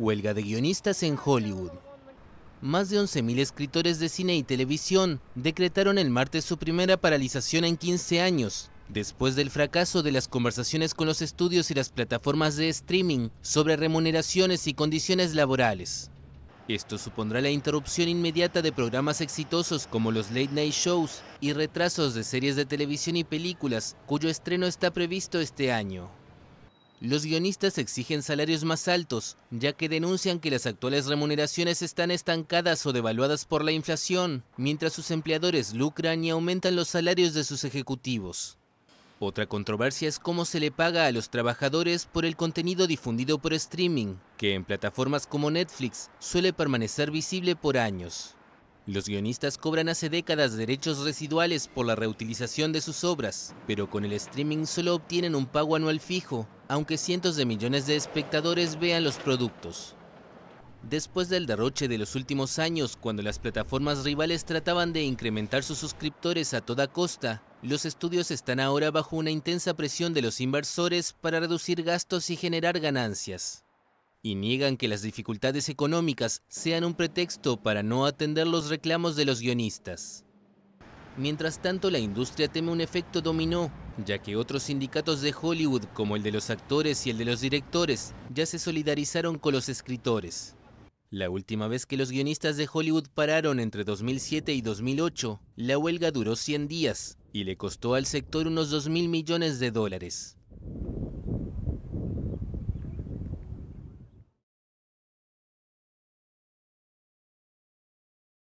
Huelga de guionistas en Hollywood. Más de 11.000 escritores de cine y televisión decretaron el martes su primera paralización en 15 años, después del fracaso de las conversaciones con los estudios y las plataformas de streaming sobre remuneraciones y condiciones laborales. Esto supondrá la interrupción inmediata de programas exitosos como los late night shows y retrasos de series de televisión y películas cuyo estreno está previsto este año. Los guionistas exigen salarios más altos, ya que denuncian que las actuales remuneraciones están estancadas o devaluadas por la inflación, mientras sus empleadores lucran y aumentan los salarios de sus ejecutivos. Otra controversia es cómo se le paga a los trabajadores por el contenido difundido por streaming, que en plataformas como Netflix suele permanecer visible por años. Los guionistas cobran hace décadas derechos residuales por la reutilización de sus obras, pero con el streaming solo obtienen un pago anual fijo, aunque cientos de millones de espectadores vean los productos. Después del derroche de los últimos años, cuando las plataformas rivales trataban de incrementar sus suscriptores a toda costa, los estudios están ahora bajo una intensa presión de los inversores para reducir gastos y generar ganancias y niegan que las dificultades económicas sean un pretexto para no atender los reclamos de los guionistas. Mientras tanto, la industria teme un efecto dominó, ya que otros sindicatos de Hollywood, como el de los actores y el de los directores, ya se solidarizaron con los escritores. La última vez que los guionistas de Hollywood pararon entre 2007 y 2008, la huelga duró 100 días y le costó al sector unos 2.000 millones de dólares.